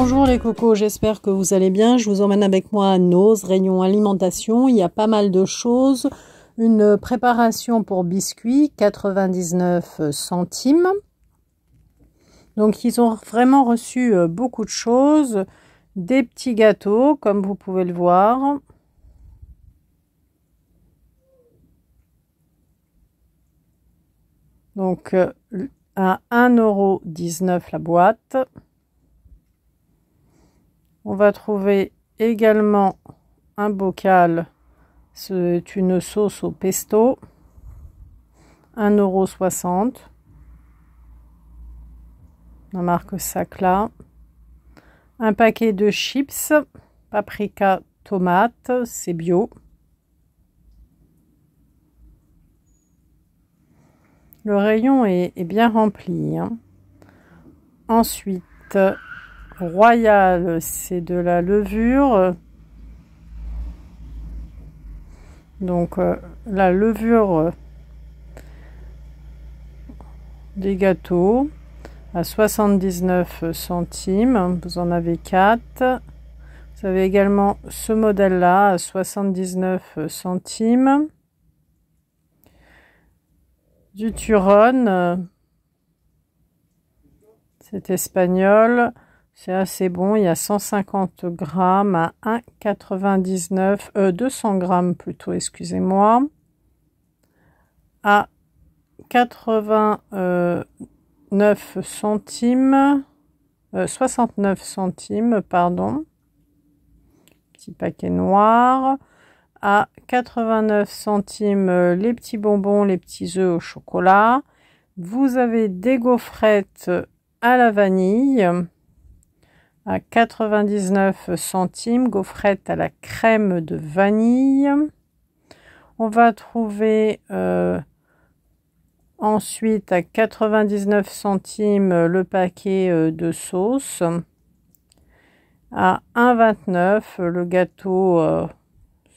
Bonjour les cocos, j'espère que vous allez bien. Je vous emmène avec moi à Nose, rayon alimentation. Il y a pas mal de choses. Une préparation pour biscuits, 99 centimes. Donc ils ont vraiment reçu euh, beaucoup de choses. Des petits gâteaux, comme vous pouvez le voir. Donc euh, à 1,19€ la boîte. On va trouver également un bocal. C'est une sauce au pesto. 1,60€. La marque Sacla. Un paquet de chips. Paprika tomate. C'est bio. Le rayon est, bien rempli. Hein. Ensuite, Royal, c'est de la levure. Donc euh, la levure des gâteaux à 79 centimes, vous en avez 4. Vous avez également ce modèle-là à 79 centimes. Du Turon, euh, c'est espagnol. C'est assez bon. Il y a 150 grammes à 1,99, 200 euh, grammes plutôt, excusez-moi, à 89 centimes, 69 euh, centimes, pardon. Petit paquet noir à 89 centimes euh, les petits bonbons, les petits œufs au chocolat. Vous avez des gaufrettes à la vanille à 99 centimes, gaufrette à la crème de vanille. On va trouver euh, ensuite à 99 centimes le paquet euh, de sauce. À 1,29 le gâteau, euh,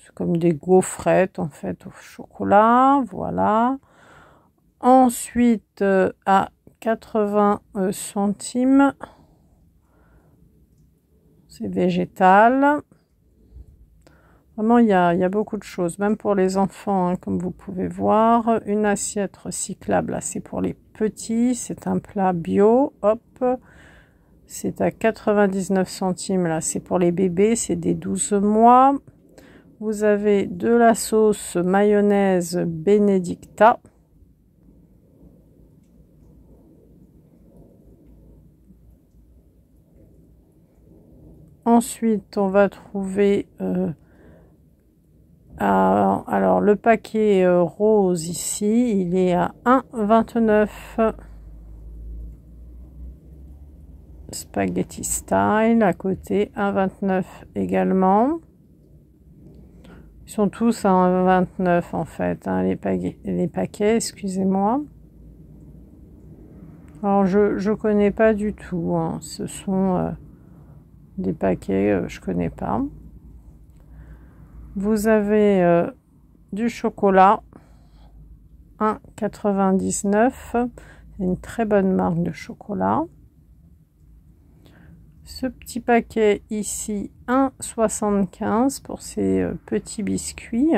c'est comme des gaufrettes en fait au chocolat, voilà. Ensuite à 80 centimes c'est végétal. Vraiment, il y, a, beaucoup de choses, même pour les enfants, hein, comme vous pouvez voir. Une assiette recyclable, là, c'est pour les petits. C'est un plat bio, hop. C'est à 99 centimes, là, c'est pour les bébés, c'est des 12 mois. Vous avez de la sauce mayonnaise Benedicta. Ensuite, on va trouver euh, alors le paquet euh, rose ici, il est à 1,29 spaghetti style à côté 1,29 également. Ils sont tous à 1,29 en fait, hein, les, paquets, excusez-moi. Alors je ne connais pas du tout, hein. ce sont... Euh, des paquets, euh, je connais pas. Vous avez euh, du chocolat. 1,99. Une très bonne marque de chocolat. Ce petit paquet ici, 1,75 pour ces euh, petits biscuits.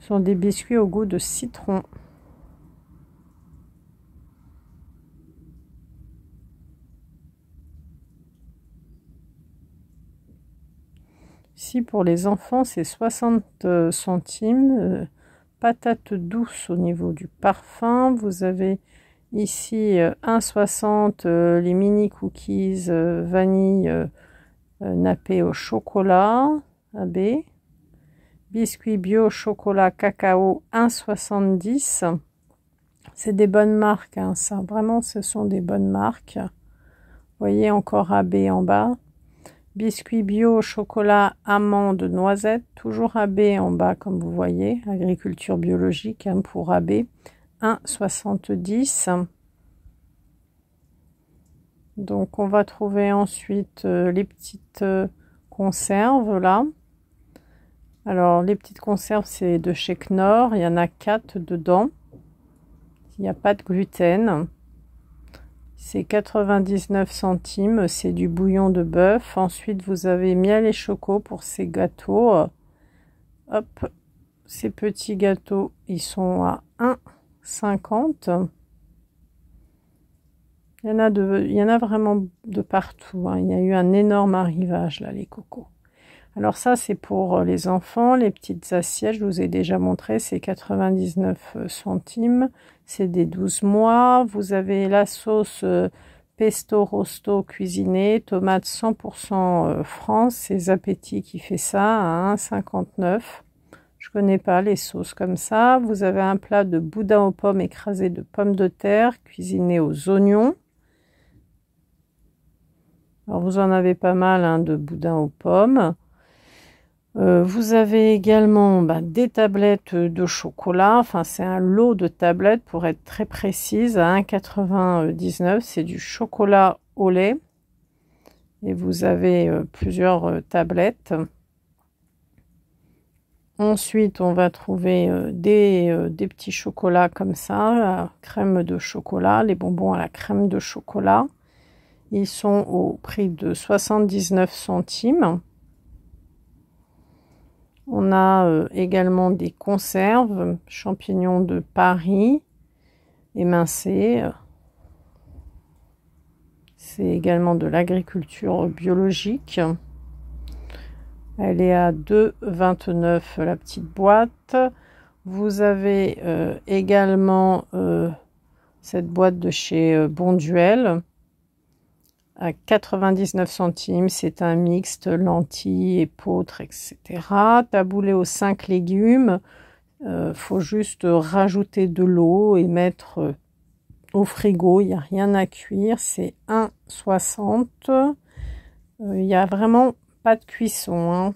Ce sont des biscuits au goût de citron. Ici, pour les enfants c'est 60 euh, centimes, euh, Patates patate douce au niveau du parfum, vous avez ici 1,60 euh, les mini cookies vanille nappée au chocolat, AB, biscuits bio chocolat cacao 1,70 c'est des bonnes marques, hein, ça. Vraiment, ce sont des bonnes marques. Vous voyez encore AB en bas. Biscuits bio, chocolat, amandes, noisettes, toujours AB en bas comme vous voyez, agriculture biologique hein, pour AB, 1,70. Donc on va trouver ensuite euh, les petites euh, conserves là. Alors les petites conserves c'est de chez Knorr, il y en a 4 dedans. Il n'y a pas de gluten. C'est 99 centimes, c'est du bouillon de bœuf. Ensuite, vous avez miel et choco pour ces gâteaux. Hop, ces petits gâteaux, ils sont à 1,50. Il y en a de, il y en a vraiment de partout. Hein. Il y a eu un énorme arrivage là, les cocos. Alors ça, c'est pour euh, les enfants, les petites assiettes, je vous ai déjà montré, c'est 99 euh, centimes, c'est des 12 mois. Vous avez la sauce euh, pesto rosto cuisinée, tomate 100% France, c'est Appétit qui fait ça à 1,59. Je connais pas les sauces comme ça. Vous avez un plat de boudin aux pommes écrasé de pommes de terre, cuisiné aux oignons. Alors vous en avez pas mal hein, de boudin aux pommes. Euh, vous avez également bah, des tablettes de chocolat. Enfin, c'est un lot de tablettes pour être très précise. À 1,99, c'est du chocolat au lait. Et vous avez euh, plusieurs euh, tablettes. Ensuite, on va trouver des, des, petits chocolats comme ça, la crème de chocolat, les bonbons à la crème de chocolat. Ils sont au prix de 79 centimes. On a euh, également des conserves, champignons de Paris, émincés. C'est également de l'agriculture biologique. Elle est à 2,29 la petite boîte. Vous avez euh, également euh, cette boîte de chez Bonduel à 99 centimes. C'est un mixte lentilles, épeautres, etc. Taboulé aux cinq légumes. Euh, faut juste rajouter de l'eau et mettre euh, au frigo. Il n'y a rien à cuire. C'est 1,60. Euh, il n'y a vraiment pas de cuisson. Hein.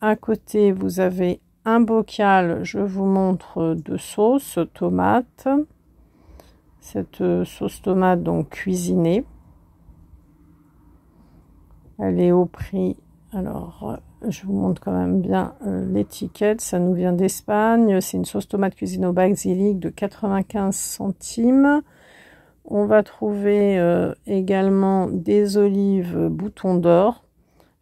À côté, vous avez un bocal, je vous montre, de sauce tomate. Cette sauce tomate donc cuisinée. Elle est au prix. Alors, euh, je vous montre quand même bien euh, l'étiquette. Ça nous vient d'Espagne. C'est une sauce tomate cuisine au basilic de 95 centimes. On va trouver euh, également des olives boutons d'or.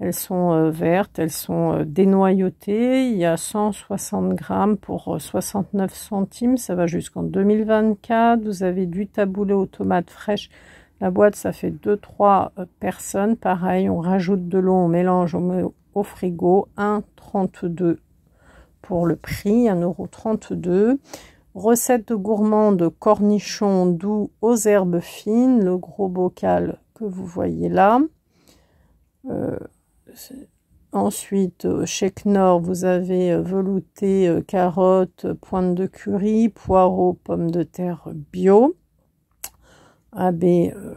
Elles sont vertes, elles sont dénoyautées. Il y a 160 grammes pour 69 centimes. Ça va jusqu'en 2024. Vous avez du taboulé aux tomates fraîches la boîte, ça fait 2-3 euh, personnes. Pareil, on rajoute de l'eau, on mélange, au frigo. 1,32 pour le prix, 1,32€. Recette de gourmande cornichons doux aux herbes fines, le gros bocal que vous voyez là. Euh, ensuite, euh, chez nord, vous avez velouté, carottes, pointe de curry, poireaux, pommes de terre bio. AB euh,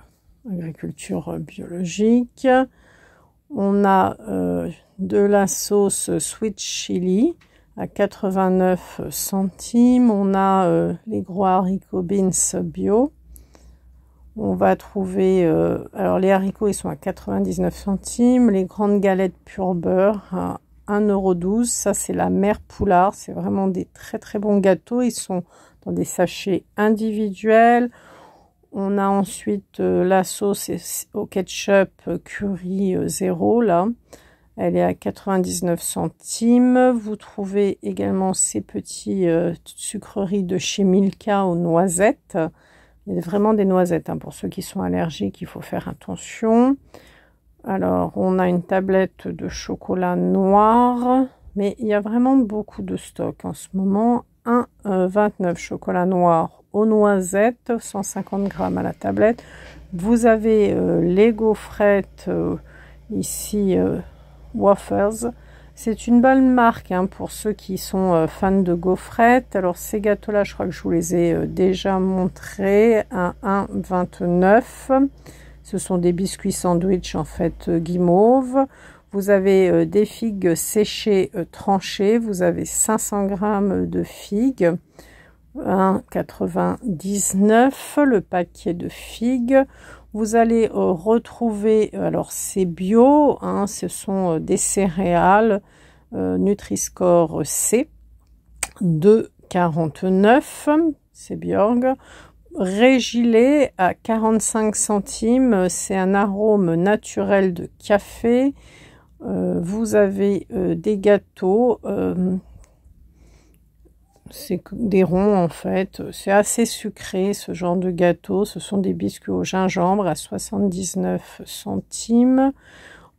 agriculture euh, biologique. On a euh, de la sauce sweet chili à 89 centimes. On a les gros haricots beans bio. On va trouver, alors les haricots ils sont à 99 centimes, les grandes galettes pur beurre à 1,12€. Ça, c'est la mère Poulard. C'est vraiment des très très bons gâteaux. Ils sont dans des sachets individuels. On a ensuite euh, la sauce au ketchup euh, curry euh, zéro là. Elle est à 99 centimes. Vous trouvez également ces petits sucreries de chez Milka aux noisettes. Il y a vraiment des noisettes. Hein. Pour ceux qui sont allergiques, il faut faire attention. Alors, on a une tablette de chocolat noir. Mais il y a vraiment beaucoup de stock en ce moment. 1,29 chocolat noir aux noisettes, 150 grammes à la tablette. Vous avez euh, les gaufrettes, euh, ici euh, Wafers. C'est une bonne marque hein, pour ceux qui sont fans de gaufrettes. Alors ces gâteaux-là, je crois que je vous les ai déjà montrés à 1,29. Ce sont des biscuits sandwich en fait guimauve. Vous avez des figues séchées tranchées. Vous avez 500 grammes de figues. 1,99 hein, le paquet de figues. Vous allez euh, retrouver, euh, alors c'est bio, hein, ce sont euh, des céréales Nutriscore Nutri-Score C, 2,49, c'est Bjorg. Régilé à 45 centimes, c'est un arôme naturel de café. vous avez des gâteaux c'est des ronds en fait. C'est assez sucré ce genre de gâteau. Ce sont des biscuits au gingembre à 79 centimes.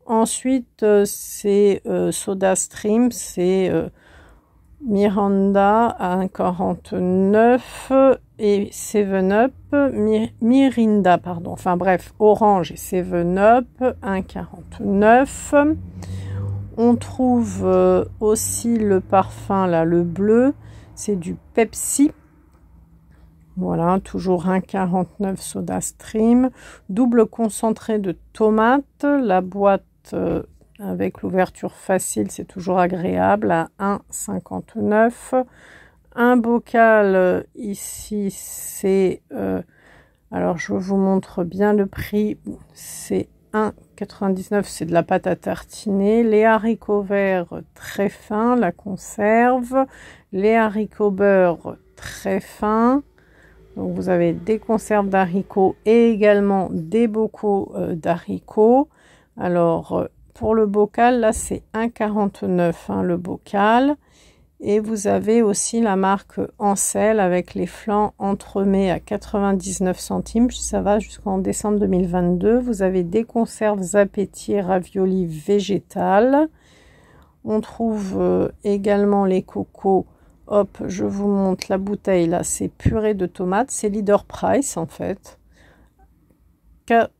Ensuite, euh, c'est euh, Soda Stream, c'est euh, Miranda à 1,49 et 7 Up, Mirinda, pardon. Enfin bref, Orange et 7 Up, 1,49. On trouve aussi le parfum là, le bleu. C'est du Pepsi. Voilà, toujours 1,49 Soda Stream. Double concentré de tomates. La boîte euh, avec l'ouverture facile, c'est toujours agréable à 1,59. Un bocal euh, ici, c'est... Euh, alors je vous montre bien le prix. C'est 1,99 c'est de la pâte à tartiner. Les haricots verts très fins, la conserve. Les haricots beurre très fins. Donc vous avez des conserves d'haricots et également des bocaux euh, d'haricots. Alors euh, pour le bocal, là c'est 1,49 hein, le bocal. Et vous avez aussi la marque Ancel avec les flancs entremets à 99 centimes. Ça va jusqu'en décembre 2022. Vous avez des conserves appétit ravioli végétales. On trouve euh, également les cocos. Hop, je vous montre la bouteille là. C'est purée de tomates. C'est Leader Price en fait. 69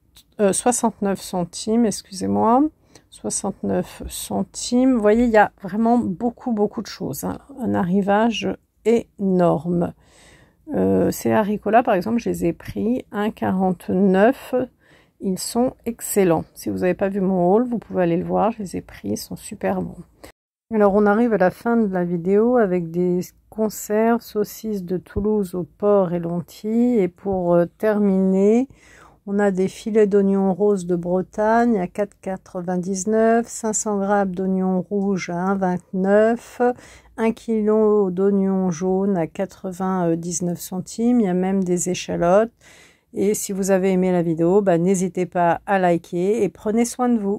euh, centimes, excusez-moi. 69 centimes. Vous voyez, il y a vraiment beaucoup, beaucoup de choses. Hein. Un arrivage énorme. Euh, ces haricots-là, par exemple, je les ai pris 1,49. Ils sont excellents. Si vous n'avez pas vu mon haul, vous pouvez aller le voir. Je les ai pris, ils sont super bons. Alors, on arrive à la fin de la vidéo avec des concerts. saucisses de Toulouse au port et lentilles. Et pour euh, terminer, on a des filets d'oignons roses de Bretagne à 4,99, 500 grammes d'oignons rouges à 1,29, 1 kg d'oignons jaunes à 99 centimes. Il y a même des échalotes. Et si vous avez aimé la vidéo, bah, n'hésitez pas à liker et prenez soin de vous.